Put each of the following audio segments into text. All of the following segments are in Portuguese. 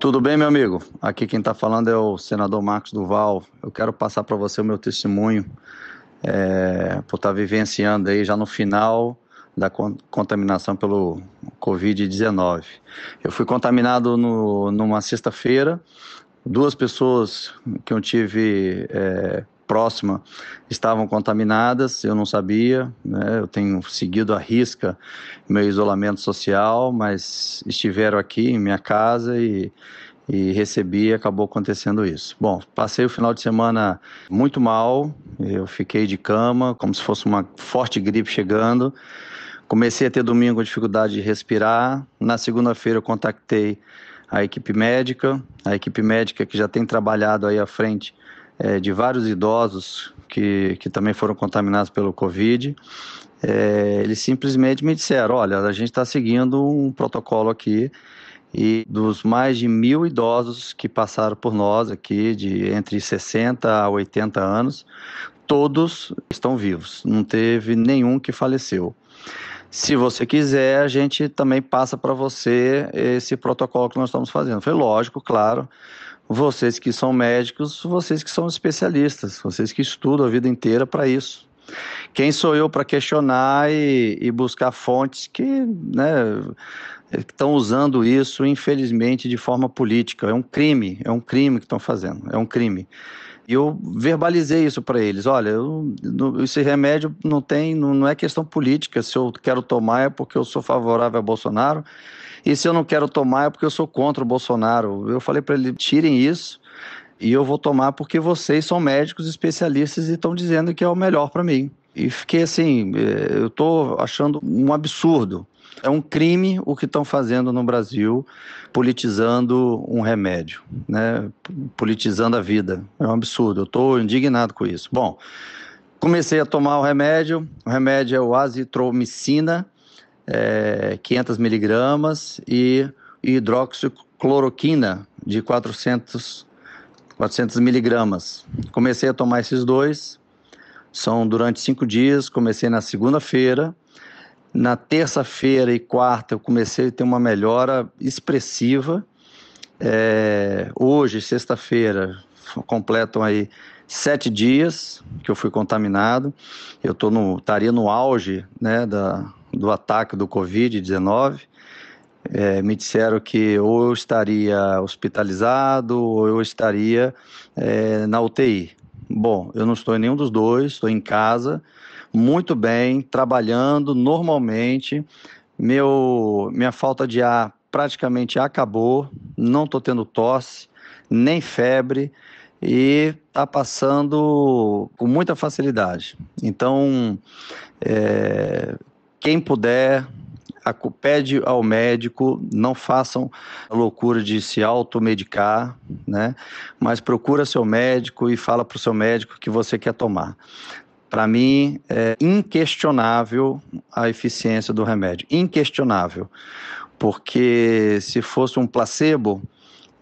Tudo bem, meu amigo? Aqui quem está falando é o senador Marcos Duval. Eu quero passar para você o meu testemunho é, por estar tá vivenciando aí já no final da con contaminação pelo Covid-19. Eu fui contaminado no, numa sexta-feira. Duas pessoas que eu tive é, próxima estavam contaminadas, eu não sabia, né? eu tenho seguido a risca meu isolamento social, mas estiveram aqui em minha casa e, e recebi e acabou acontecendo isso. Bom, passei o final de semana muito mal, eu fiquei de cama, como se fosse uma forte gripe chegando. Comecei a ter domingo dificuldade de respirar. Na segunda-feira eu contactei a equipe médica, a equipe médica que já tem trabalhado aí à frente é, de vários idosos que, que também foram contaminados pelo Covid. É, eles simplesmente me disseram: olha, a gente está seguindo um protocolo aqui e dos mais de mil idosos que passaram por nós aqui, de entre 60 a 80 anos, todos estão vivos, não teve nenhum que faleceu se você quiser, a gente também passa para você esse protocolo que nós estamos fazendo. Foi lógico, claro. Vocês que são médicos, vocês que são especialistas, vocês que estudam a vida inteira para isso. Quem sou eu para questionar e, e, buscar fontes que né, estão usando isso, infelizmente, de forma política? É um crime, é um crime que estão fazendo, é um crime. E eu verbalizei isso para eles: olha, eu, esse remédio não tem, não é questão política. Se eu quero tomar é porque eu sou favorável a Bolsonaro, e se eu não quero tomar é porque eu sou contra o Bolsonaro. Eu falei para eles: tirem isso e eu vou tomar porque vocês são médicos especialistas e estão dizendo que é o melhor para mim. E fiquei assim, eh, eu estou achando um absurdo é um crime o que estão fazendo no Brasil, politizando um remédio, né? politizando a vida. É um absurdo, eu estou indignado com isso. Bom, comecei a tomar o remédio, o remédio é o azitromicina, é, 500 miligramas, e hidroxicloroquina, de 400, 400 miligramas. Comecei a tomar esses dois, são durante cinco dias, comecei na segunda-feira, na terça-feira e quarta eu comecei a ter uma melhora expressiva. É, hoje, sexta-feira, completam aí sete dias que eu fui contaminado. Eu tô no, estaria no auge né, da, do ataque do Covid-19. É, me disseram que ou eu estaria hospitalizado ou eu estaria é, na UTI. Bom, eu não estou em nenhum dos dois, estou em casa muito bem, trabalhando normalmente. Meu, minha falta de ar praticamente acabou, não estou tendo tosse, nem febre e está passando com muita facilidade. Então, é, quem puder, pede ao médico, não façam a loucura de se automedicar, né? Mas procura seu médico e fala para o seu médico que você quer tomar. Para mim, é inquestionável a eficiência do remédio, inquestionável, porque se fosse um placebo,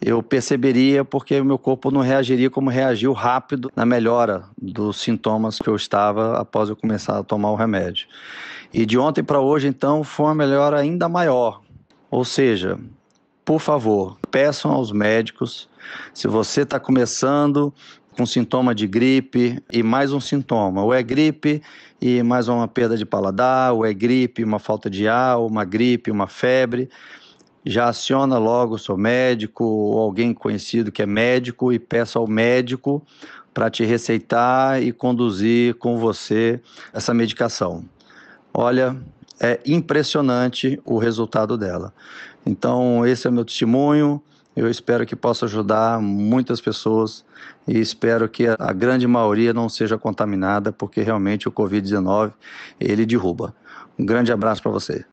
eu perceberia porque o meu corpo não reagiria como reagiu rápido na melhora dos sintomas que eu estava após eu começar a tomar o remédio. E de ontem para hoje, então, foi uma melhora ainda maior. Ou seja, por favor, peçam aos médicos, se você está começando com sintoma de gripe e mais um sintoma. Ou é gripe e mais uma perda de paladar, ou é gripe, uma falta de ar, uma gripe, uma febre. Já aciona logo, sou médico, ou alguém conhecido que é médico, e peça ao médico para te receitar e conduzir com você essa medicação. Olha, é impressionante o resultado dela. Então, esse é o meu testemunho. Eu espero que possa ajudar muitas pessoas e espero que a grande maioria não seja contaminada, porque realmente o Covid-19 ele derruba. Um grande abraço para você.